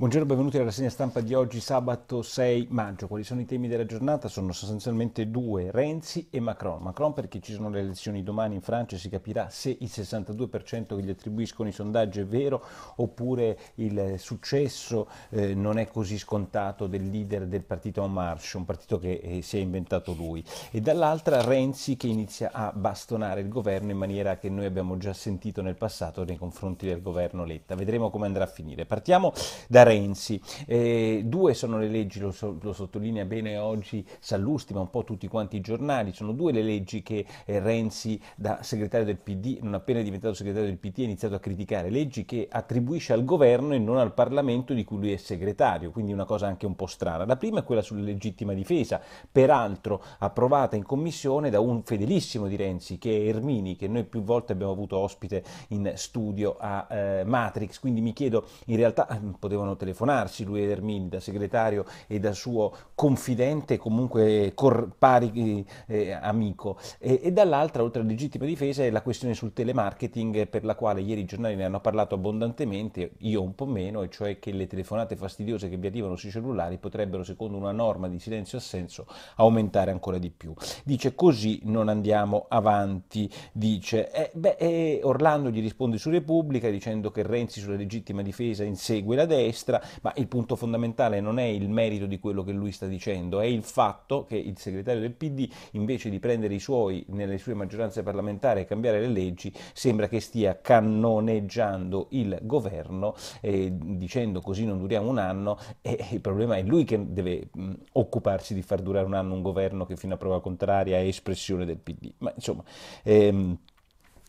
Buongiorno, e benvenuti alla rassegna stampa di oggi, sabato 6 maggio. Quali sono i temi della giornata? Sono sostanzialmente due, Renzi e Macron. Macron perché ci sono le elezioni domani in Francia e si capirà se il 62% che gli attribuiscono i sondaggi è vero oppure il successo eh, non è così scontato del leader del partito En Marche, un partito che eh, si è inventato lui. E dall'altra Renzi che inizia a bastonare il governo in maniera che noi abbiamo già sentito nel passato nei confronti del governo Letta. Vedremo come andrà a finire. Partiamo da Renzi. Eh, due sono le leggi, lo, so, lo, sottolinea bene oggi Sallusti, ma un po' tutti quanti i giornali, sono due le leggi che eh, Renzi da segretario del PD, non appena diventato segretario del PD, ha iniziato a criticare, leggi che attribuisce al governo e non al Parlamento di cui lui è segretario, quindi una cosa anche un po' strana. La prima è quella sulla legittima difesa, peraltro approvata in commissione da un fedelissimo di Renzi, che è Ermini, che noi più volte abbiamo avuto ospite in studio a eh, Matrix, quindi mi chiedo in realtà eh, potevano telefonarsi lui ed Ermini da segretario e da suo confidente, comunque cor- pari eh, amico. E, e, dall'altra, oltre alla legittima difesa, è la questione sul telemarketing per la quale ieri i giornali ne hanno parlato abbondantemente, io un po' meno, e cioè che le telefonate fastidiose che vi arrivano sui cellulari potrebbero, secondo una norma di silenzio assenso, aumentare ancora di più. Dice così non andiamo avanti, dice. Eh, beh, eh, Orlando gli risponde su Repubblica dicendo che Renzi sulla legittima difesa insegue la destra, sinistra, ma il punto fondamentale non è il merito di quello che lui sta dicendo, è il fatto che il segretario del PD invece di prendere i suoi nelle sue maggioranze parlamentari e cambiare le leggi, sembra che stia cannoneggiando il governo eh, dicendo così non duriamo un anno e il problema è lui che deve mh, mm, occuparsi di far durare un anno un governo che fino a prova contraria è espressione del PD. Ma insomma, ehm,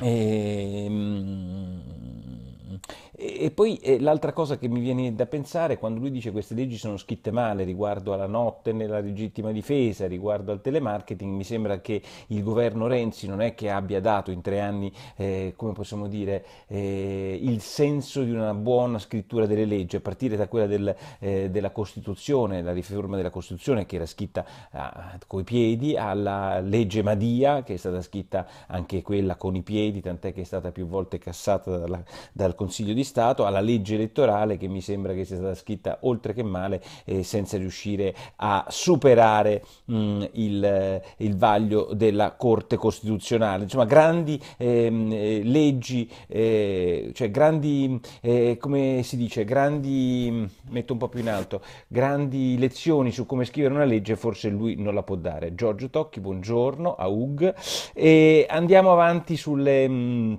Ehm, e, poi eh, l'altra cosa che mi viene da pensare quando lui dice che queste leggi sono scritte male riguardo alla notte nella legittima difesa, riguardo al telemarketing, mi sembra che il governo Renzi non è che abbia dato in tre anni, eh, come possiamo dire, eh, il senso di una buona scrittura delle leggi, a partire da quella del, eh, della Costituzione, la riforma della Costituzione che era scritta ah, coi piedi, alla legge Madia che è stata scritta anche quella con i piedi piedi, tant'è che è stata più volte cassata dalla, dal Consiglio di Stato, alla legge elettorale che mi sembra che sia stata scritta oltre che male eh, senza riuscire a superare mh, mm, il, eh, il, vaglio della Corte Costituzionale. Insomma, grandi ehm, eh, leggi, eh, cioè grandi, eh, come si dice, grandi, metto un po' più in alto, grandi lezioni su come scrivere una legge forse lui non la può dare. Giorgio Tocchi, buongiorno a UG e andiamo avanti sulle Ehm,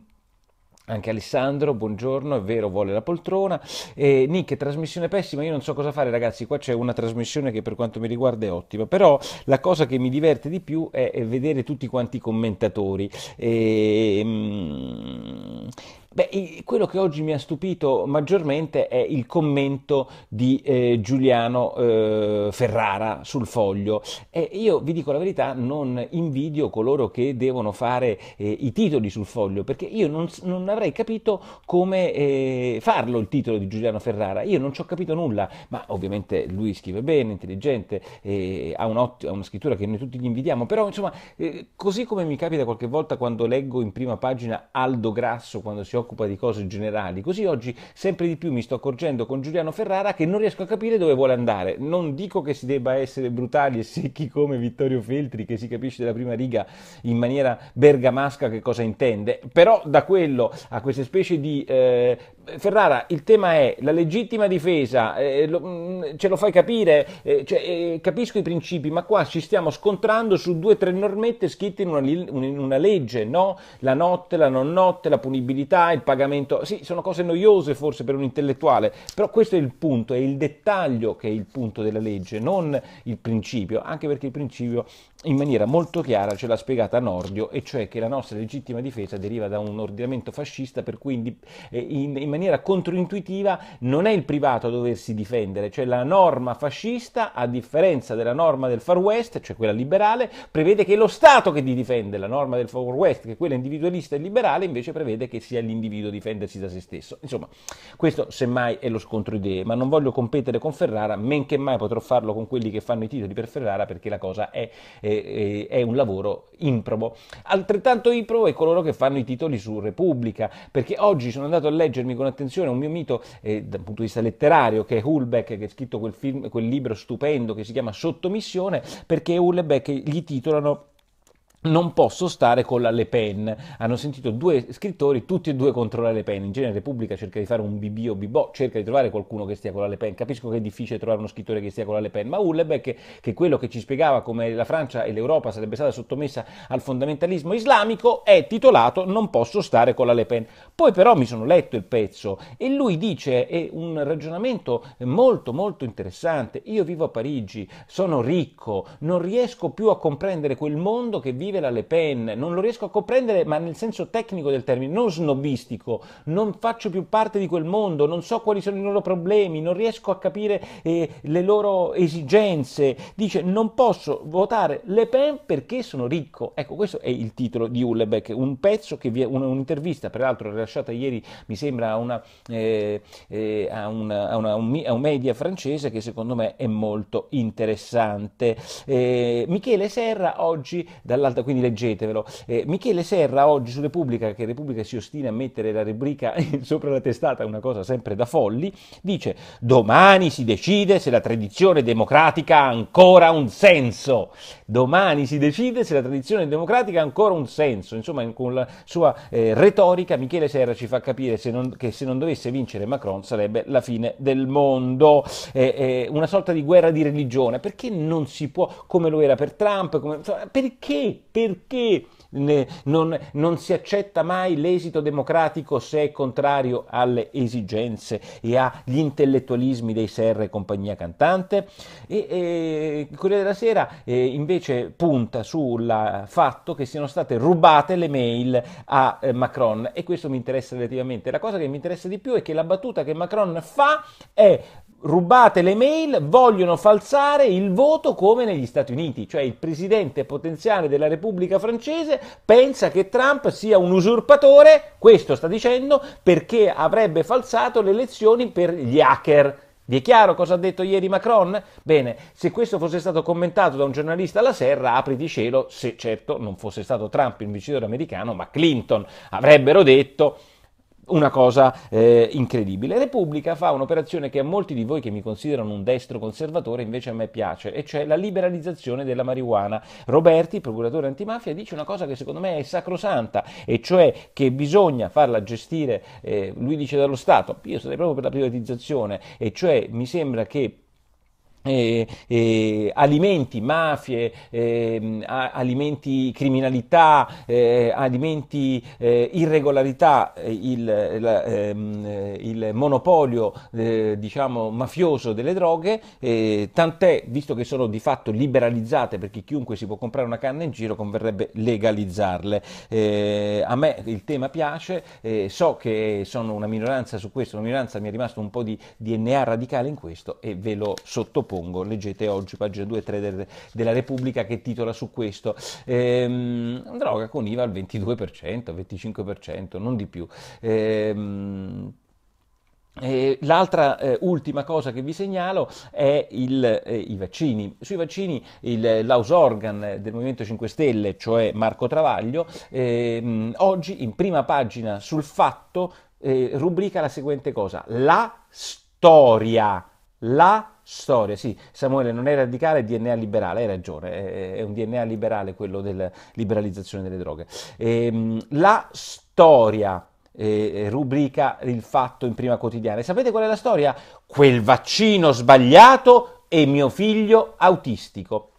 anche Alessandro, buongiorno, è vero, vuole la poltrona. Eh, Nick, trasmissione pessima, io non so cosa fare ragazzi, qua c'è una trasmissione che per quanto mi riguarda è ottima, però la cosa che mi diverte di più è, è vedere tutti quanti i commentatori. E, mm, Beh, quello che oggi mi ha stupito maggiormente è il commento di eh, Giuliano eh, Ferrara sul foglio. E io vi dico la verità, non invidio coloro che devono fare eh, i titoli sul foglio, perché io non, non avrei capito come eh, farlo il titolo di Giuliano Ferrara. Io non ci ho capito nulla, ma ovviamente lui scrive bene, intelligente, eh, ha, un ottimo, ha, una scrittura che noi tutti gli invidiamo, però insomma, eh, così come mi capita qualche volta quando leggo in prima pagina Aldo Grasso quando si occupa occupa di cose generali. Così oggi sempre di più mi sto accorgendo con Giuliano Ferrara che non riesco a capire dove vuole andare. Non dico che si debba essere brutali e secchi come Vittorio Feltri, che si capisce dalla prima riga in maniera bergamasca che cosa intende, però da quello a queste specie di... Eh, Ferrara, il tema è la legittima difesa, eh, lo, mm, ce lo fai capire, eh, cioè, eh, capisco i principi, ma qua ci stiamo scontrando su due o tre normette scritte in una, in una legge, no? La notte, la non notte, la punibilità, il pagamento. Sì, sono cose noiose forse per un intellettuale, però questo è il punto, è il dettaglio che è il punto della legge, non il principio, anche perché il principio in maniera molto chiara ce l'ha spiegata Nordio, e cioè che la nostra legittima difesa deriva da un ordinamento fascista per cui in, eh, in, in maniera controintuitiva non è il privato a doversi difendere, cioè la norma fascista, a differenza della norma del Far West, cioè quella liberale, prevede che è lo Stato che ti difende, la norma del Far West, che è quella individualista e liberale, invece prevede che sia l'individuo a difendersi da se stesso. Insomma, questo semmai è lo scontro idee, ma non voglio competere con Ferrara, men che mai potrò farlo con quelli che fanno i titoli per Ferrara perché la cosa è... Eh, che eh, è un lavoro improbo. Altrettanto improbo è coloro che fanno i titoli su Repubblica, perché oggi sono andato a leggermi con attenzione un mio mito eh, dal punto di vista letterario, che è Hulbeck, che ha scritto quel, film, quel libro stupendo che si chiama Sottomissione, perché Hulbeck gli titolano non posso stare con la Le Pen. Hanno sentito due scrittori, tutti e due contro la Le Pen. In genere Repubblica cerca di fare un bibì o bibò, cerca di trovare qualcuno che stia con la Le Pen. Capisco che è difficile trovare uno scrittore che stia con la Le Pen, ma Hullebeck, che quello che ci spiegava come la Francia e l'Europa sarebbe stata sottomessa al fondamentalismo islamico, è titolato Non posso stare con la Le Pen. Poi però mi sono letto il pezzo e lui dice, è un ragionamento molto molto interessante, io vivo a Parigi, sono ricco, non riesco più a comprendere quel mondo che vive relative alla Le Pen, non lo riesco a comprendere, ma nel senso tecnico del termine, non snobistico, non faccio più parte di quel mondo, non so quali sono i loro problemi, non riesco a capire eh, le loro esigenze. Dice non posso votare Le Pen perché sono ricco. Ecco, questo è il titolo di Ullebeck, un pezzo che vi è un'intervista, peraltro rilasciata ieri, mi sembra, una, eh, eh, a, una, a, una, a, un, a, un, media francese che secondo me è molto interessante. Eh, Michele Serra oggi dall'Alta quindi leggetevelo. Eh, Michele Serra oggi su Repubblica, che Repubblica si ostina a mettere la rubrica sopra la testata, una cosa sempre da folli, dice domani si decide se la tradizione democratica ha ancora un senso. Domani si decide se la tradizione democratica ha ancora un senso. Insomma, con la sua eh, retorica Michele Serra ci fa capire se non, che se non dovesse vincere Macron sarebbe la fine del mondo. Eh, eh una sorta di guerra di religione. Perché non si può, come lo era per Trump, come, perché perché non, non si accetta mai l'esito democratico se è contrario alle esigenze e agli intellettualismi dei Serra e compagnia cantante? E, e Corriere della Sera eh, invece punta sul fatto che siano state rubate le mail a eh, Macron e questo mi interessa relativamente. La cosa che mi interessa di più è che la battuta che Macron fa è rubate le mail, vogliono falsare il voto come negli Stati Uniti, cioè il presidente potenziale della Repubblica francese pensa che Trump sia un usurpatore, questo sta dicendo, perché avrebbe falsato le elezioni per gli hacker. Vi è chiaro cosa ha detto ieri Macron? Bene, se questo fosse stato commentato da un giornalista alla serra, apriti cielo, se certo non fosse stato Trump il vincitore americano, ma Clinton avrebbero detto una cosa eh, incredibile. Repubblica fa un'operazione che a molti di voi che mi considerano un destro conservatore invece a me piace, e cioè la liberalizzazione della marijuana. Roberti, procuratore antimafia, dice una cosa che secondo me è sacrosanta, e cioè che bisogna farla gestire, eh, lui dice dallo Stato, io sarei proprio per la privatizzazione, e cioè mi sembra che eh, eh, alimenti mafie, eh, alimenti criminalità, alimenti irregolarità, eh, il, la, ehm, eh, il monopolio eh, diciamo, mafioso delle droghe, tant'è, visto che sono di fatto liberalizzate perché chiunque si può comprare una canna in giro converrebbe legalizzarle. a me il tema piace, so che sono una minoranza su questo, una minoranza mi è rimasto un po' di DNA radicale in questo e ve lo sottopongo propongo. Leggete oggi pagina 2 e 3 del, della Repubblica che titola su questo. Ehm, droga con IVA al 22%, 25%, non di più. Ehm, eh, l'altra eh, ultima cosa che vi segnalo è il, eh, i vaccini. Sui vaccini il, l'ausorgan del Movimento 5 Stelle, cioè Marco Travaglio, ehm, oggi in prima pagina sul fatto eh, rubrica la seguente cosa, la storia la storia. Sì, Samuele non è radicale, è DNA liberale, hai ragione, è, un DNA liberale quello della liberalizzazione delle droghe. E, ehm, la storia. Eh, rubrica il fatto in prima quotidiana. E sapete qual è la storia? Quel vaccino sbagliato e mio figlio autistico.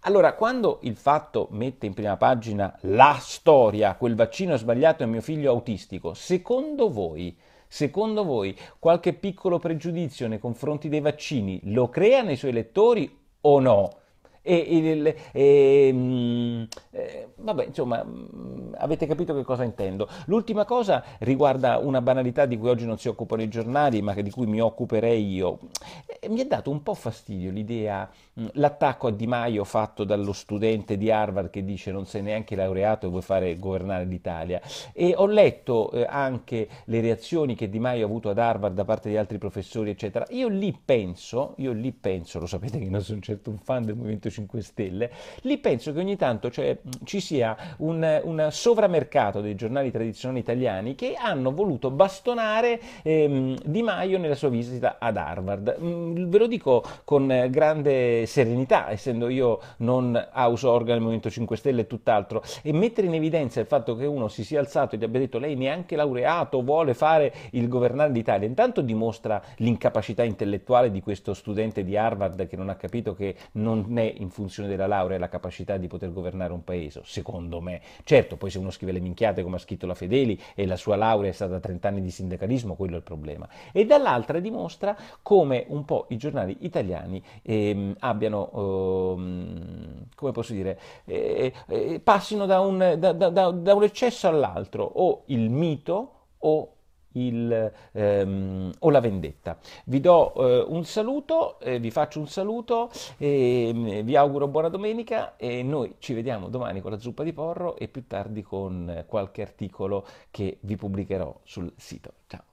Allora, quando il fatto mette in prima pagina la storia, quel vaccino sbagliato e mio figlio autistico, secondo voi Secondo voi qualche piccolo pregiudizio nei confronti dei vaccini lo crea nei suoi lettori o no? E, il, e, mm, e, eh, vabbè, insomma, mm, avete capito che cosa intendo. L'ultima cosa riguarda una banalità di cui oggi non si occupano i giornali, ma di cui mi occuperei io. Eh, mi è dato un po' fastidio l'idea, mm, l'attacco a Di Maio fatto dallo studente di Harvard che dice non sei neanche laureato e vuoi fare governare l'Italia. E ho letto eh, anche le reazioni che Di Maio ha avuto ad Harvard da parte di altri professori, eccetera. Io lì penso, io lì penso, lo sapete che non sono certo un fan del Movimento 5 Stelle, lì penso che ogni tanto cioè, ci sia un, un, sovramercato dei giornali tradizionali italiani che hanno voluto bastonare ehm, Di Maio nella sua visita ad Harvard. ve lo dico con grande serenità, essendo io non auso organ del Movimento 5 Stelle e tutt'altro, e mettere in evidenza il fatto che uno si sia alzato e gli abbia detto lei neanche laureato vuole fare il governare d'Italia, intanto dimostra l'incapacità intellettuale di questo studente di Harvard che non ha capito che non è in funzione della laurea la capacità di poter governare un paese, secondo me. Certo, poi se uno scrive le minchiate come ha scritto la Fedeli e la sua laurea è stata 30 anni di sindacalismo, quello è il problema. E dall'altra dimostra come un po' i giornali italiani ehm, abbiano, ehm, come posso dire, eh, eh, passino da un, da, da, da un eccesso all'altro, o il mito o il, ehm, o la vendetta. Vi do eh, un saluto, eh, vi faccio un saluto, eh, vi auguro buona domenica e noi ci vediamo domani con la zuppa di porro e più tardi con eh, qualche articolo che vi pubblicherò sul sito. Ciao!